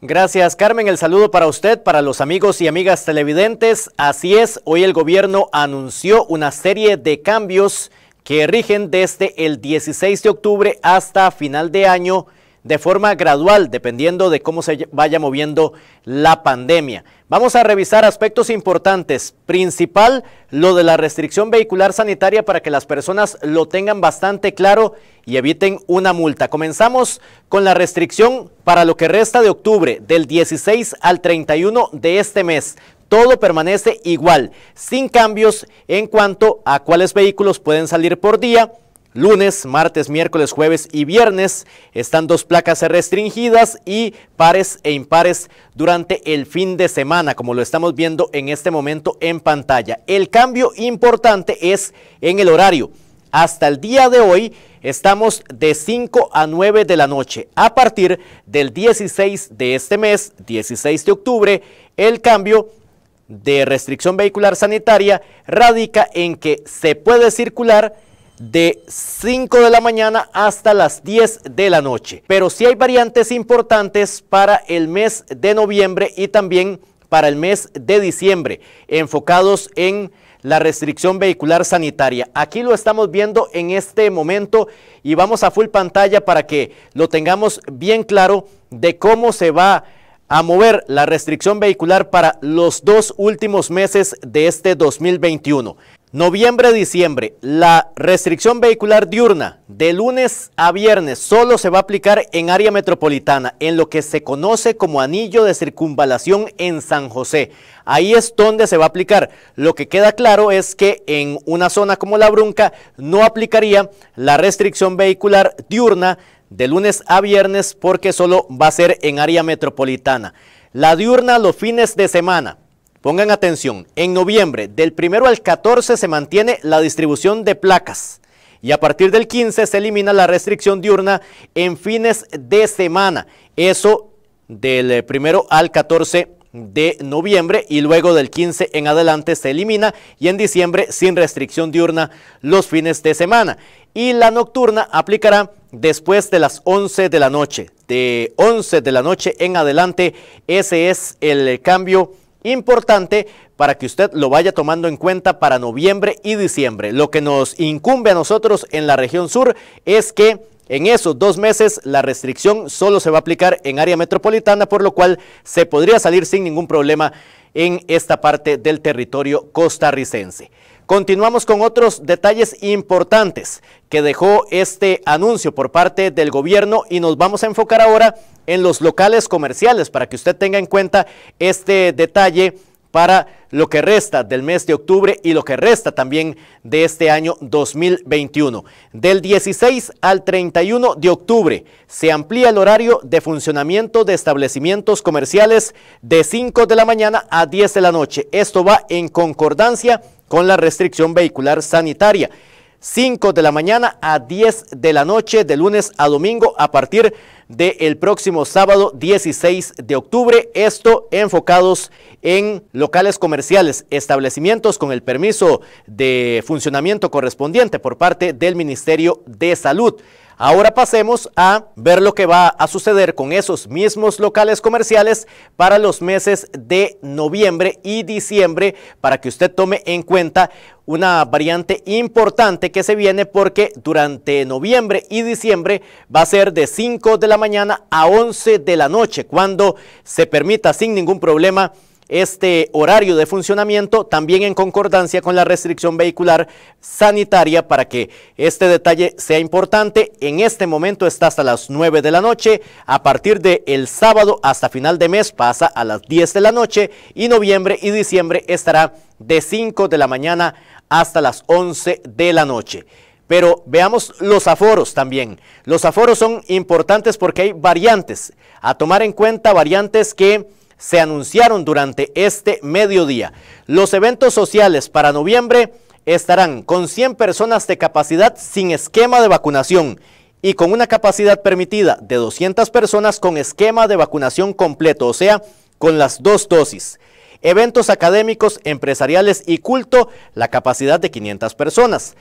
Gracias Carmen, el saludo para usted, para los amigos y amigas televidentes. Así es, hoy el gobierno anunció una serie de cambios que rigen desde el 16 de octubre hasta final de año de forma gradual, dependiendo de cómo se vaya moviendo la pandemia. Vamos a revisar aspectos importantes. Principal, lo de la restricción vehicular sanitaria para que las personas lo tengan bastante claro y eviten una multa. Comenzamos con la restricción para lo que resta de octubre, del 16 al 31 de este mes todo permanece igual, sin cambios en cuanto a cuáles vehículos pueden salir por día lunes, martes, miércoles, jueves y viernes. Están dos placas restringidas y pares e impares durante el fin de semana, como lo estamos viendo en este momento en pantalla. El cambio importante es en el horario. Hasta el día de hoy estamos de 5 a 9 de la noche. A partir del 16 de este mes, 16 de octubre, el cambio de restricción vehicular sanitaria radica en que se puede circular de 5 de la mañana hasta las 10 de la noche. Pero sí hay variantes importantes para el mes de noviembre y también para el mes de diciembre, enfocados en la restricción vehicular sanitaria. Aquí lo estamos viendo en este momento y vamos a full pantalla para que lo tengamos bien claro de cómo se va a mover la restricción vehicular para los dos últimos meses de este 2021. Noviembre-diciembre, la restricción vehicular diurna de lunes a viernes solo se va a aplicar en área metropolitana, en lo que se conoce como anillo de circunvalación en San José. Ahí es donde se va a aplicar. Lo que queda claro es que en una zona como la Brunca no aplicaría la restricción vehicular diurna de lunes a viernes porque solo va a ser en área metropolitana. La diurna los fines de semana Pongan atención, en noviembre del 1 al 14 se mantiene la distribución de placas y a partir del 15 se elimina la restricción diurna en fines de semana. Eso del 1 eh, al 14 de noviembre y luego del 15 en adelante se elimina y en diciembre sin restricción diurna los fines de semana. Y la nocturna aplicará después de las 11 de la noche. De 11 de la noche en adelante ese es el cambio importante para que usted lo vaya tomando en cuenta para noviembre y diciembre. Lo que nos incumbe a nosotros en la región sur es que en esos dos meses la restricción solo se va a aplicar en área metropolitana, por lo cual se podría salir sin ningún problema en esta parte del territorio costarricense. Continuamos con otros detalles importantes que dejó este anuncio por parte del gobierno y nos vamos a enfocar ahora en los locales comerciales para que usted tenga en cuenta este detalle para lo que resta del mes de octubre y lo que resta también de este año 2021. Del 16 al 31 de octubre se amplía el horario de funcionamiento de establecimientos comerciales de 5 de la mañana a 10 de la noche. Esto va en concordancia con la restricción vehicular sanitaria. 5 de la mañana a 10 de la noche, de lunes a domingo, a partir del próximo sábado 16 de octubre. Esto enfocados en locales comerciales, establecimientos con el permiso de funcionamiento correspondiente por parte del Ministerio de Salud. Ahora pasemos a ver lo que va a suceder con esos mismos locales comerciales para los meses de noviembre y diciembre para que usted tome en cuenta una variante importante que se viene porque durante noviembre y diciembre va a ser de 5 de la mañana a 11 de la noche cuando se permita sin ningún problema este horario de funcionamiento, también en concordancia con la restricción vehicular sanitaria, para que este detalle sea importante. En este momento está hasta las 9 de la noche, a partir del el sábado hasta final de mes pasa a las 10 de la noche y noviembre y diciembre estará de 5 de la mañana hasta las 11 de la noche. Pero veamos los aforos también. Los aforos son importantes porque hay variantes. A tomar en cuenta variantes que se anunciaron durante este mediodía. Los eventos sociales para noviembre estarán con 100 personas de capacidad sin esquema de vacunación y con una capacidad permitida de 200 personas con esquema de vacunación completo, o sea, con las dos dosis. Eventos académicos, empresariales y culto, la capacidad de 500 personas.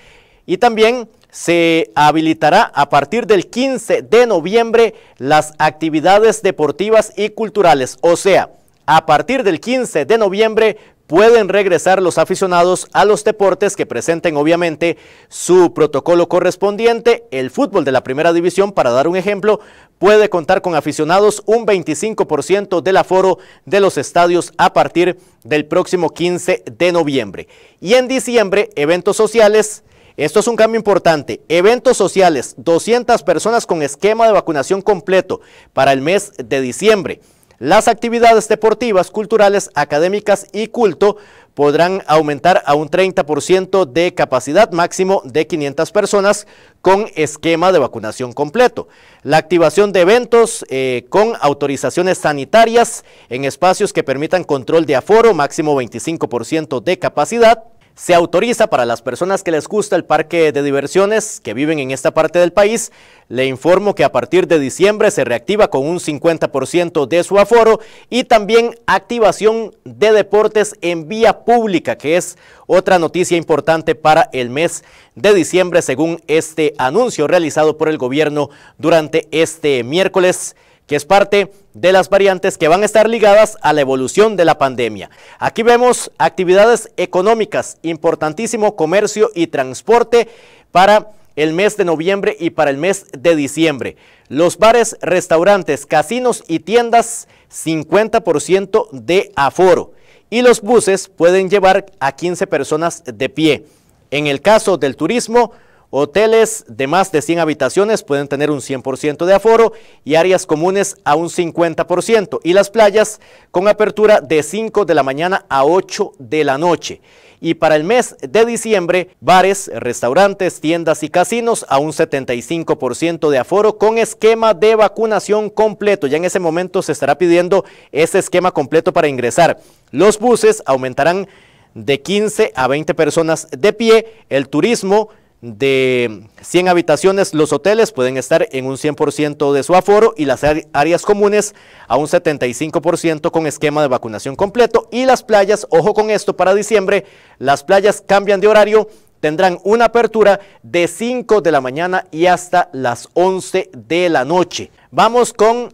Y también se habilitará a partir del 15 de noviembre las actividades deportivas y culturales. O sea, a partir del 15 de noviembre pueden regresar los aficionados a los deportes que presenten obviamente su protocolo correspondiente. El fútbol de la primera división, para dar un ejemplo, puede contar con aficionados un 25% del aforo de los estadios a partir del próximo 15 de noviembre. Y en diciembre, eventos sociales, esto es un cambio importante. Eventos sociales, 200 personas con esquema de vacunación completo para el mes de diciembre. Las actividades deportivas, culturales, académicas y culto podrán aumentar a un 30% de capacidad máximo de 500 personas con esquema de vacunación completo. La activación de eventos eh, con autorizaciones sanitarias en espacios que permitan control de aforo máximo 25% de capacidad. Se autoriza para las personas que les gusta el parque de diversiones que viven en esta parte del país. Le informo que a partir de diciembre se reactiva con un 50% de su aforo y también activación de deportes en vía pública, que es otra noticia importante para el mes de diciembre, según este anuncio realizado por el gobierno durante este miércoles que es parte de las variantes que van a estar ligadas a la evolución de la pandemia. Aquí vemos actividades económicas, importantísimo comercio y transporte para el mes de noviembre y para el mes de diciembre. Los bares, restaurantes, casinos y tiendas, 50% de aforo. Y los buses pueden llevar a 15 personas de pie. En el caso del turismo, Hoteles de más de 100 habitaciones pueden tener un 100% de aforo y áreas comunes a un 50%. Y las playas con apertura de 5 de la mañana a 8 de la noche. Y para el mes de diciembre, bares, restaurantes, tiendas y casinos a un 75% de aforo con esquema de vacunación completo. Ya en ese momento se estará pidiendo ese esquema completo para ingresar. Los buses aumentarán de 15 a 20 personas de pie. El turismo de 100 habitaciones, los hoteles pueden estar en un 100% de su aforo y las áreas comunes a un 75% con esquema de vacunación completo. Y las playas, ojo con esto, para diciembre, las playas cambian de horario, tendrán una apertura de 5 de la mañana y hasta las 11 de la noche. Vamos con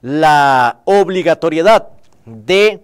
la obligatoriedad de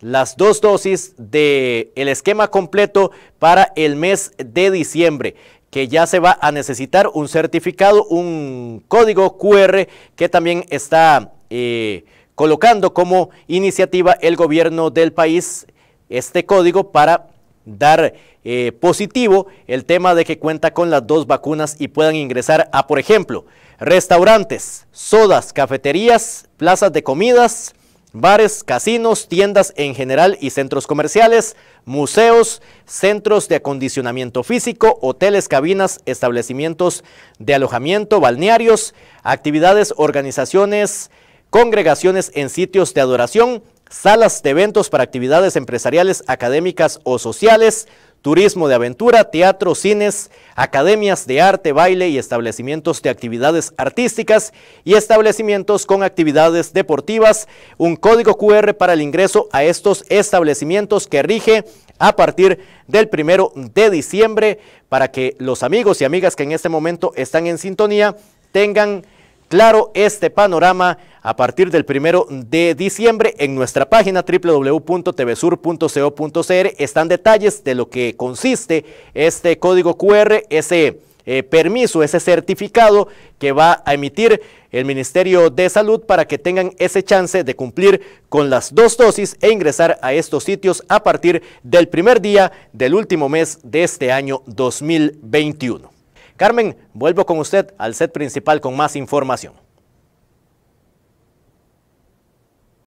las dos dosis del el esquema completo para el mes de diciembre que ya se va a necesitar un certificado, un código QR que también está eh, colocando como iniciativa el gobierno del país este código para dar eh, positivo el tema de que cuenta con las dos vacunas y puedan ingresar a, por ejemplo, restaurantes, sodas, cafeterías, plazas de comidas, bares, casinos, tiendas en general y centros comerciales, museos, centros de acondicionamiento físico, hoteles, cabinas, establecimientos de alojamiento, balnearios, actividades, organizaciones, congregaciones en sitios de adoración, salas de eventos para actividades empresariales, académicas o sociales, turismo de aventura, teatro, cines, academias de arte, baile y establecimientos de actividades artísticas y establecimientos con actividades deportivas, un código QR para el ingreso a estos establecimientos que rige a partir del primero de diciembre para que los amigos y amigas que en este momento están en sintonía tengan claro este panorama a partir del primero de diciembre en nuestra página www.tvsur.co.cr están detalles de lo que consiste este código QR, ese eh, permiso, ese certificado que va a emitir el Ministerio de Salud para que tengan ese chance de cumplir con las dos dosis e ingresar a estos sitios a partir del primer día del último mes de este año 2021. Carmen, vuelvo con usted al set principal con más información.